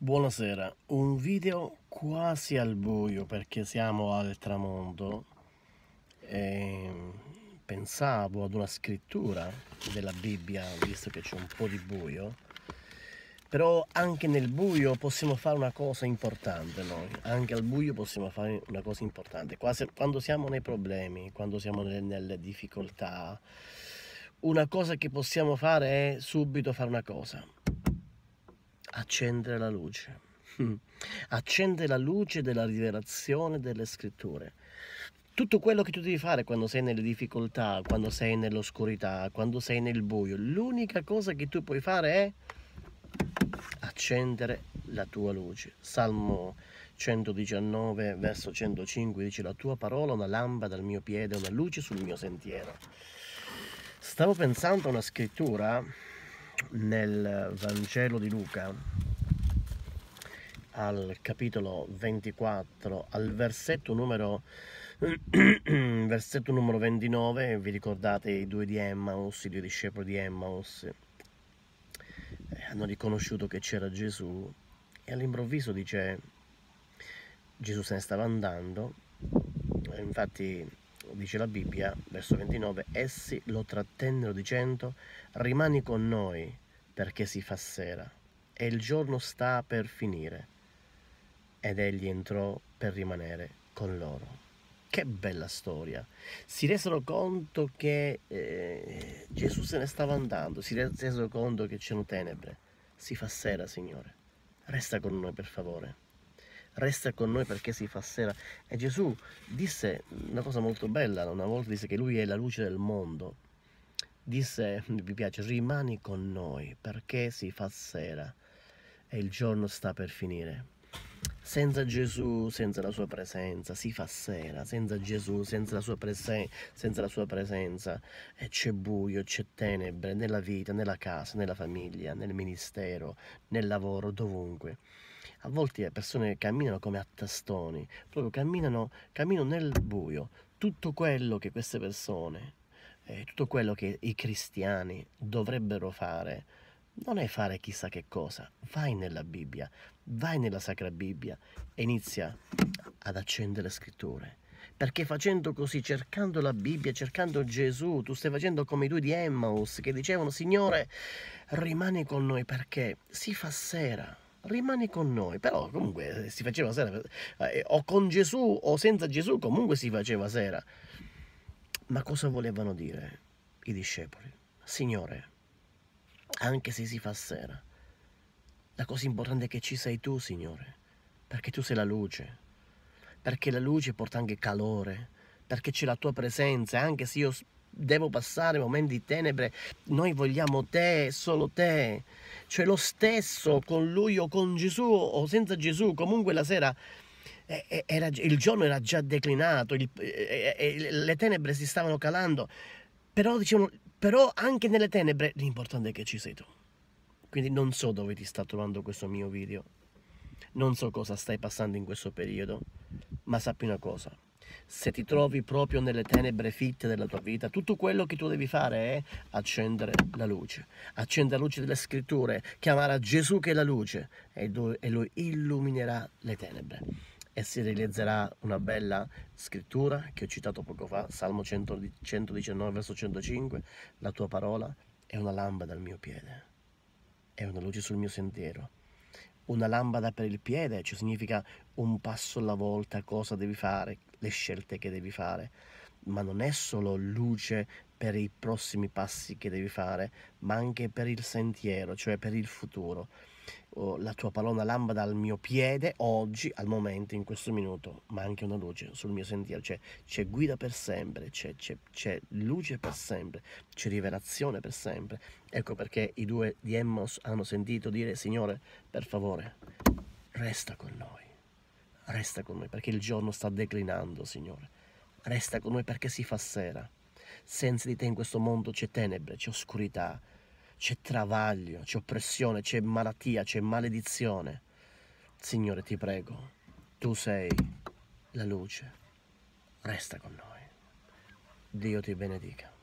Buonasera, un video quasi al buio perché siamo al tramonto e ehm, pensavo ad una scrittura della Bibbia visto che c'è un po' di buio però anche nel buio possiamo fare una cosa importante noi anche al buio possiamo fare una cosa importante quasi quando siamo nei problemi quando siamo nelle difficoltà una cosa che possiamo fare è subito fare una cosa accendere la luce. Mm. Accende la luce della rivelazione delle scritture. Tutto quello che tu devi fare quando sei nelle difficoltà, quando sei nell'oscurità, quando sei nel buio, l'unica cosa che tu puoi fare è accendere la tua luce. Salmo 119, verso 105 dice la tua parola è una lampada al mio piede, una luce sul mio sentiero. Stavo pensando a una scrittura nel Vangelo di Luca, al capitolo 24, al versetto numero, versetto numero 29, vi ricordate i due di Emmaus, i due discepoli di Emmaus, eh, hanno riconosciuto che c'era Gesù e all'improvviso dice Gesù se ne stava andando, infatti dice la Bibbia, verso 29, essi lo trattennero dicendo, rimani con noi perché si fa sera e il giorno sta per finire. Ed egli entrò per rimanere con loro. Che bella storia! Si resero conto che eh, Gesù se ne stava andando, si resero conto che c'erano tenebre. Si fa sera, Signore. Resta con noi, per favore resta con noi perché si fa sera. E Gesù disse una cosa molto bella, una volta disse che lui è la luce del mondo. Disse, vi piace, rimani con noi perché si fa sera e il giorno sta per finire. Senza Gesù, senza la sua presenza, si fa sera, senza Gesù, senza la sua, presen senza la sua presenza, eh, c'è buio, c'è tenebre nella vita, nella casa, nella famiglia, nel ministero, nel lavoro, dovunque a volte le persone camminano come a tastoni, proprio camminano, camminano nel buio. Tutto quello che queste persone, eh, tutto quello che i cristiani dovrebbero fare, non è fare chissà che cosa, vai nella Bibbia, vai nella Sacra Bibbia e inizia ad accendere le scritture. Perché facendo così, cercando la Bibbia, cercando Gesù, tu stai facendo come i due di Emmaus che dicevano, Signore, rimani con noi perché si fa sera rimani con noi. Però comunque eh, si faceva sera, eh, eh, o con Gesù o senza Gesù, comunque si faceva sera. Ma cosa volevano dire i discepoli? Signore, anche se si fa sera, la cosa importante è che ci sei tu, Signore, perché tu sei la luce, perché la luce porta anche calore, perché c'è la tua presenza, anche se io devo passare momenti di tenebre, noi vogliamo te, solo te. Cioè lo stesso con lui o con Gesù o senza Gesù, comunque la sera eh, eh, era, il giorno era già declinato, eh, il, le tenebre si stavano calando, però, diciamo, però anche nelle tenebre l'importante è che ci sei tu. Quindi non so dove ti sta trovando questo mio video, non so cosa stai passando in questo periodo, ma sappi una cosa, se ti trovi proprio nelle tenebre fitte della tua vita, tutto quello che tu devi fare è accendere la luce, accendere la luce delle scritture, chiamare a Gesù che è la luce e lui illuminerà le tenebre e si realizzerà una bella scrittura che ho citato poco fa, Salmo 119 verso 105, la tua parola è una lampada al mio piede, è una luce sul mio sentiero una lampada per il piede, cioè significa un passo alla volta cosa devi fare, le scelte che devi fare, ma non è solo luce per i prossimi passi che devi fare, ma anche per il sentiero, cioè per il futuro. Oh, la tua palona lambda al mio piede oggi, al momento, in questo minuto, ma anche una luce sul mio sentiero, cioè c'è guida per sempre, c'è, c'è, c'è luce per sempre, c'è rivelazione per sempre. Ecco perché i due di Emmos hanno sentito dire, Signore, per favore, resta con noi, resta con noi, perché il giorno sta declinando, Signore. Resta con noi perché si fa sera. Senza di te in questo mondo c'è tenebre, c'è oscurità, c'è travaglio, c'è oppressione, c'è malattia, c'è maledizione. Signore, ti prego, tu sei la luce, resta con noi. Dio ti benedica.